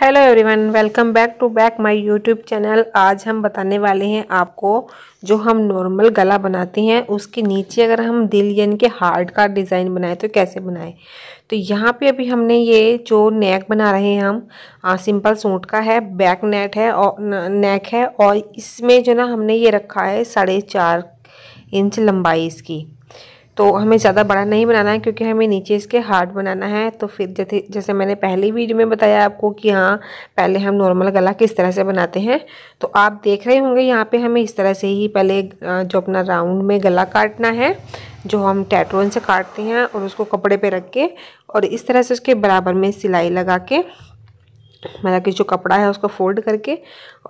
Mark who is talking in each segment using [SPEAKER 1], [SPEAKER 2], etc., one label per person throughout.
[SPEAKER 1] hello everyone welcome back to back my YouTube channel आज हम बताने वाले हैं आपको जो हम नॉर्मल गला बनाते हैं उसके नीचे अगर हम दिल यानी कि हार्ट का डिज़ाइन बनाए तो कैसे बनाए तो यहाँ पे अभी हमने ये जो नेक बना रहे हैं हम आ, सिंपल सूट का है बैक नेट है और नेक है और इसमें जो ना हमने ये रखा है साढ़े चार इंच लंबाई इसकी तो हमें ज़्यादा बड़ा नहीं बनाना है क्योंकि हमें नीचे इसके हार्ड बनाना है तो फिर जैसे जैसे मैंने पहली वीडियो में बताया आपको कि हाँ पहले हम नॉर्मल गला किस तरह से बनाते हैं तो आप देख रहे होंगे यहाँ पे हमें इस तरह से ही पहले जो अपना राउंड में गला काटना है जो हम टैटोन से काटते हैं और उसको कपड़े पर रख के और इस तरह से उसके बराबर में सिलाई लगा के मतलब कि जो कपड़ा है उसको फोल्ड करके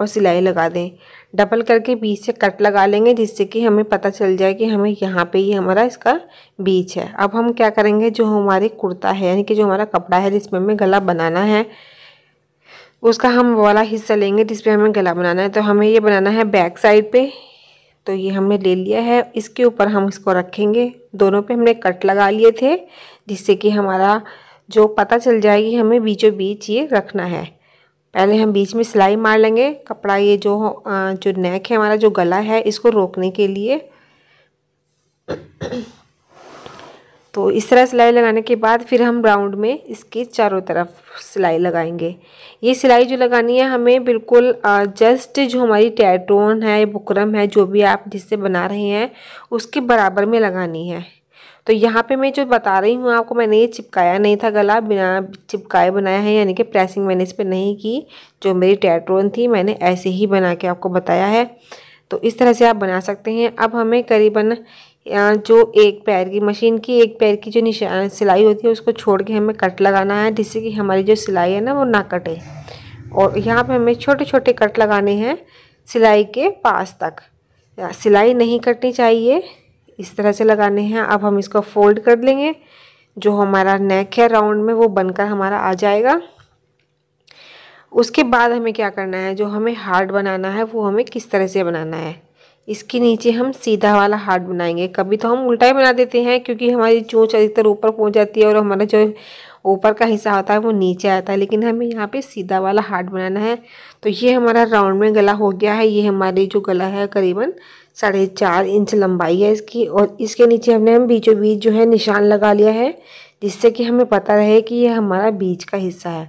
[SPEAKER 1] और सिलाई लगा दें डबल करके बीच से कट लगा लेंगे जिससे कि हमें पता चल जाए कि हमें यहाँ पे ही हमारा इसका बीच है अब हम क्या करेंगे जो हमारे कुर्ता है यानी कि जो हमारा कपड़ा है जिसमें हमें गला बनाना है उसका हम वाला हिस्सा लेंगे जिसपे हमें गला बनाना है तो हमें ये बनाना है बैक साइड पर तो ये हमने ले लिया है इसके ऊपर हम इसको रखेंगे दोनों पे हमने कट लगा लिए थे जिससे कि हमारा जो पता चल जाएगी हमें बीचों बीच ये रखना है पहले हम बीच में सिलाई मार लेंगे कपड़ा ये जो जो नेक है हमारा जो गला है इसको रोकने के लिए तो इस तरह सिलाई लगाने के बाद फिर हम राउंड में इसके चारों तरफ सिलाई लगाएंगे ये सिलाई जो लगानी है हमें बिल्कुल जस्ट जो हमारी टैटोन है बुकरम है जो भी आप जिससे बना रहे हैं उसके बराबर में लगानी है तो यहाँ पे मैं जो बता रही हूँ आपको मैंने ये चिपकाया नहीं था गला बिना चिपकाए बनाया है यानी कि प्रेसिंग मैंने इस पर नहीं की जो मेरी टैट्रोन थी मैंने ऐसे ही बना के आपको बताया है तो इस तरह से आप बना सकते हैं अब हमें करीबन जो एक पैर की मशीन की एक पैर की जो निशान सिलाई होती है उसको छोड़ के हमें कट लगाना है जिससे कि हमारी जो सिलाई है ना वो ना कटे और यहाँ पे हमें छोटे छोटे कट लगाने हैं सिलाई के पास तक सिलाई नहीं कटनी चाहिए इस तरह से लगाने हैं अब हम इसको फोल्ड कर लेंगे जो हमारा नेक है राउंड में वो बनकर हमारा आ जाएगा उसके बाद हमें क्या करना है जो हमें हार्ट बनाना है वो हमें किस तरह से बनाना है इसके नीचे हम सीधा वाला हार्ट बनाएंगे कभी तो हम उल्टा ही बना देते हैं क्योंकि हमारी चोंच अधिकतर ऊपर पहुंच जाती है और हमारा जो ऊपर का हिस्सा होता है वो नीचे आता है लेकिन हमें यहाँ पे सीधा वाला हार्ट बनाना है तो ये हमारा राउंड में गला हो गया है ये हमारी जो गला है करीबन साढ़े चार इंच लंबाई है इसकी और इसके नीचे हमने हम बीचों बीच जो है निशान लगा लिया है जिससे कि हमें पता रहे कि ये हमारा बीच का हिस्सा है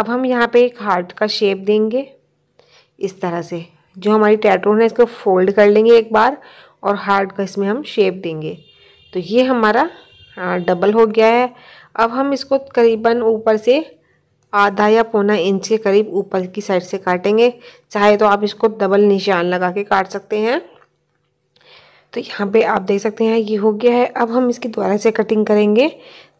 [SPEAKER 1] अब हम यहाँ पर एक हार्ट का शेप देंगे इस तरह से जो हमारी टैटून है इसको फोल्ड कर लेंगे एक बार और हार्ट का इसमें हम शेप देंगे तो ये हमारा हाँ, डबल हो गया है अब हम इसको करीबन ऊपर से आधा या पौना इंच के करीब ऊपर की साइड से काटेंगे चाहे तो आप इसको डबल निशान लगा के काट सकते हैं तो यहाँ पे आप देख सकते हैं ये हो गया है अब हम इसकी दोबारा से कटिंग करेंगे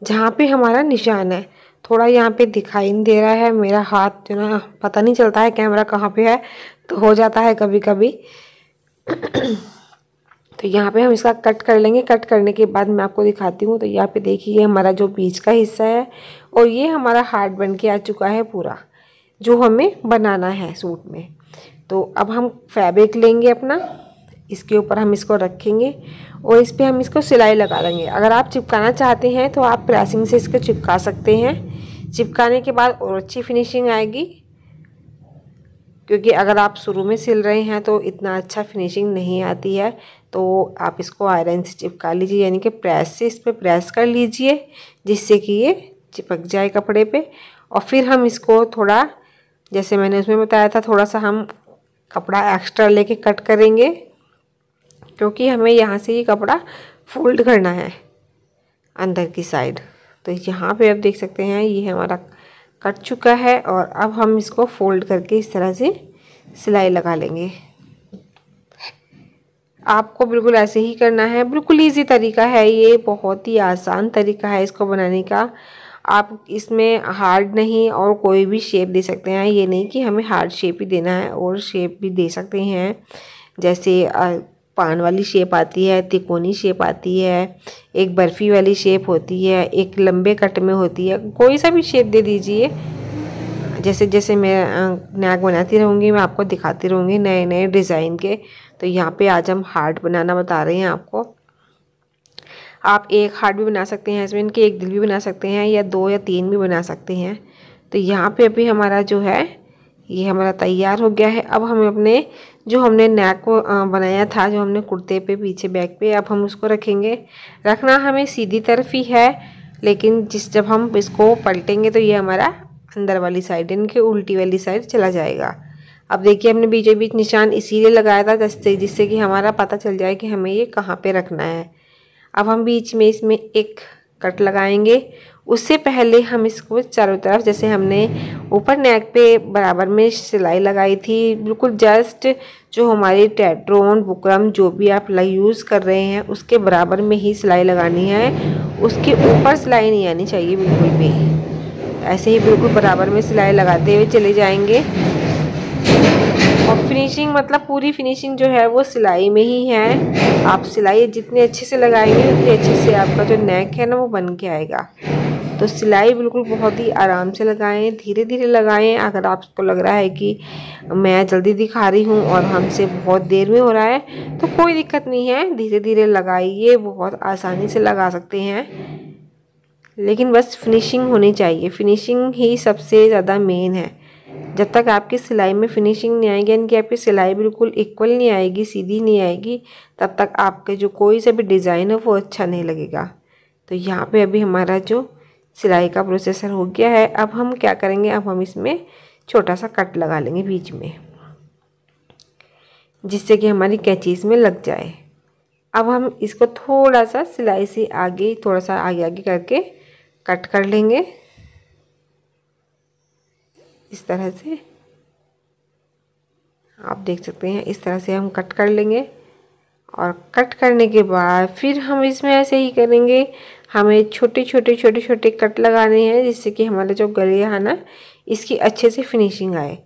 [SPEAKER 1] जहाँ पे हमारा निशान है थोड़ा यहाँ पे दिखाई नहीं दे रहा है मेरा हाथ जो ना पता नहीं चलता है कैमरा कहाँ पे है तो हो जाता है कभी कभी तो यहाँ पे हम इसका कट कर लेंगे कट करने के बाद मैं आपको दिखाती हूँ तो यहाँ पे देखिए हमारा जो बीच का हिस्सा है और ये हमारा हार्ट बन के आ चुका है पूरा जो हमें बनाना है सूट में तो अब हम फैब्रिक लेंगे अपना इसके ऊपर हम इसको रखेंगे और इस पर हम इसको सिलाई लगा लेंगे अगर आप चिपकाना चाहते हैं तो आप प्रेसिंग से इसको चिपका सकते हैं चिपकाने के बाद और अच्छी फिनिशिंग आएगी क्योंकि अगर आप शुरू में सिल रहे हैं तो इतना अच्छा फिनिशिंग नहीं आती है तो आप इसको आयरन से चिपका लीजिए यानी कि प्रेस से इस पर प्रेस कर लीजिए जिससे कि ये चिपक जाए कपड़े पे और फिर हम इसको थोड़ा जैसे मैंने उसमें बताया था थोड़ा सा हम कपड़ा एक्स्ट्रा लेके कट करेंगे क्योंकि हमें यहाँ से ये कपड़ा फोल्ड करना है अंदर की साइड तो यहाँ पे आप देख सकते हैं ये हमारा कट चुका है और अब हम इसको फोल्ड करके इस तरह से सिलाई लगा लेंगे आपको बिल्कुल ऐसे ही करना है बिल्कुल इजी तरीका है ये बहुत ही आसान तरीका है इसको बनाने का आप इसमें हार्ड नहीं और कोई भी शेप दे सकते हैं ये नहीं कि हमें हार्ड शेप ही देना है और शेप भी दे सकते हैं जैसे पान वाली शेप आती है तिकोनी शेप आती है एक बर्फ़ी वाली शेप होती है एक लंबे कट में होती है कोई सा भी शेप दे दीजिए जैसे जैसे मैं नैक बनाती रहूँगी मैं आपको दिखाती रहूँगी नए नए डिज़ाइन के तो यहाँ पे आज हम हार्ट बनाना बता रहे हैं आपको आप एक हार्ट भी बना सकते हैं इसमें इनके एक दिल भी बना सकते हैं या दो या तीन भी बना सकते हैं तो यहाँ पे अभी हमारा जो है ये हमारा तैयार हो गया है अब हम अपने जो हमने नेक को बनाया था जो हमने कुर्ते पे पीछे बैक पे अब हम उसको रखेंगे रखना हमें सीधी तरफ ही है लेकिन जिस जब हम इसको पलटेंगे तो ये हमारा अंदर वाली साइड इनके उल्टी वाली साइड चला जाएगा अब देखिए हमने बीचों बीच निशान इसीलिए लगाया था जैसे जिससे कि हमारा पता चल जाए कि हमें ये कहाँ पे रखना है अब हम बीच में इसमें एक कट लगाएंगे उससे पहले हम इसको चारों तरफ जैसे हमने ऊपर नेक पे बराबर में सिलाई लगाई थी बिल्कुल जस्ट जो हमारे टेट्रोन बुकरम जो भी आप यूज़ कर रहे हैं उसके बराबर में ही सिलाई लगानी है उसके ऊपर सिलाई नहीं आनी चाहिए बिल्कुल भी ऐसे ही बिल्कुल बराबर में सिलाई लगाते हुए चले जाएंगे फिनिशिंग मतलब पूरी फिनिशिंग जो है वो सिलाई में ही है आप सिलाई जितने अच्छे से लगाएंगे उतने अच्छे से आपका जो नेक है ना वो बन के आएगा तो सिलाई बिल्कुल बहुत ही आराम से लगाएं धीरे धीरे लगाएं अगर आपको लग रहा है कि मैं जल्दी दिखा रही हूँ और हमसे बहुत देर में हो रहा है तो कोई दिक्कत नहीं है धीरे धीरे लगाइए बहुत आसानी से लगा सकते हैं लेकिन बस फिनिशिंग होनी चाहिए फिनिशिंग ही सबसे ज़्यादा मेन है जब तक आपकी सिलाई में फिनिशिंग नहीं आएगी यानी कि आपकी सिलाई बिल्कुल इक्वल नहीं आएगी सीधी नहीं आएगी तब तक आपके जो कोई सा भी डिज़ाइन है वो अच्छा नहीं लगेगा तो यहाँ पे अभी हमारा जो सिलाई का प्रोसेसर हो गया है अब हम क्या करेंगे अब हम इसमें छोटा सा कट लगा लेंगे बीच में जिससे कि हमारी कैचीज़ में लग जाए अब हम इसको थोड़ा सा सिलाई से आगे थोड़ा सा आगे आगे करके कट कर लेंगे इस तरह से आप देख सकते हैं इस तरह से हम कट कर लेंगे और कट करने के बाद फिर हम इसमें ऐसे ही करेंगे हमें छोटे छोटे छोटे छोटे कट लगाने हैं जिससे कि हमारा जो गले है ना इसकी अच्छे से फिनिशिंग आए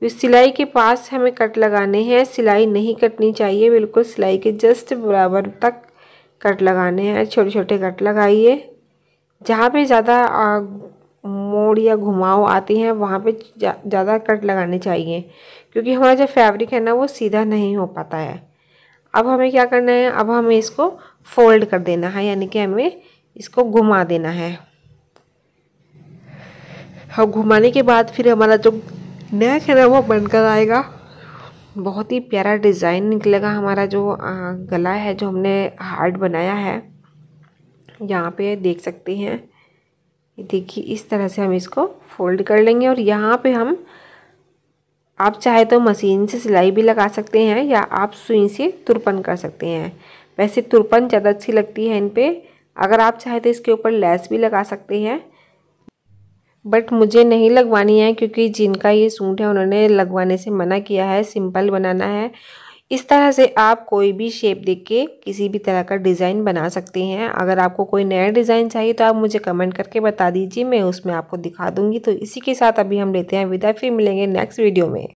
[SPEAKER 1] तो सिलाई के पास हमें कट लगाने हैं सिलाई नहीं कटनी चाहिए बिल्कुल सिलाई के जस्ट बराबर तक कट लगाने हैं छोटे छोटे कट लगाइए जहाँ पे ज़्यादा मोड़ या घुमाव आती हैं वहाँ पे ज़्यादा कट लगाने चाहिए क्योंकि हमारा जो फैब्रिक है ना वो सीधा नहीं हो पाता है अब हमें क्या करना है अब हमें इसको फोल्ड कर देना है यानी कि हमें इसको घुमा देना है और घुमाने के बाद फिर हमारा जो नेक है ना वो बनकर आएगा बहुत ही प्यारा डिज़ाइन निकलेगा हमारा जो गला है जो हमने हार्ड बनाया है यहाँ पे देख सकते हैं देखिए इस तरह से हम इसको फोल्ड कर लेंगे और यहाँ पे हम आप चाहे तो मशीन से सिलाई भी लगा सकते हैं या आप सुई से तुरपन कर सकते हैं वैसे तुरपन ज़्यादा अच्छी लगती है इन पर अगर आप चाहे तो इसके ऊपर लेस भी लगा सकते हैं बट मुझे नहीं लगवानी है क्योंकि जिनका ये सूट है उन्होंने लगवाने से मना किया है सिंपल बनाना है इस तरह से आप कोई भी शेप देख के किसी भी तरह का डिज़ाइन बना सकते हैं अगर आपको कोई नया डिज़ाइन चाहिए तो आप मुझे कमेंट करके बता दीजिए मैं उसमें आपको दिखा दूंगी तो इसी के साथ अभी हम लेते हैं विदा फिर मिलेंगे नेक्स्ट वीडियो में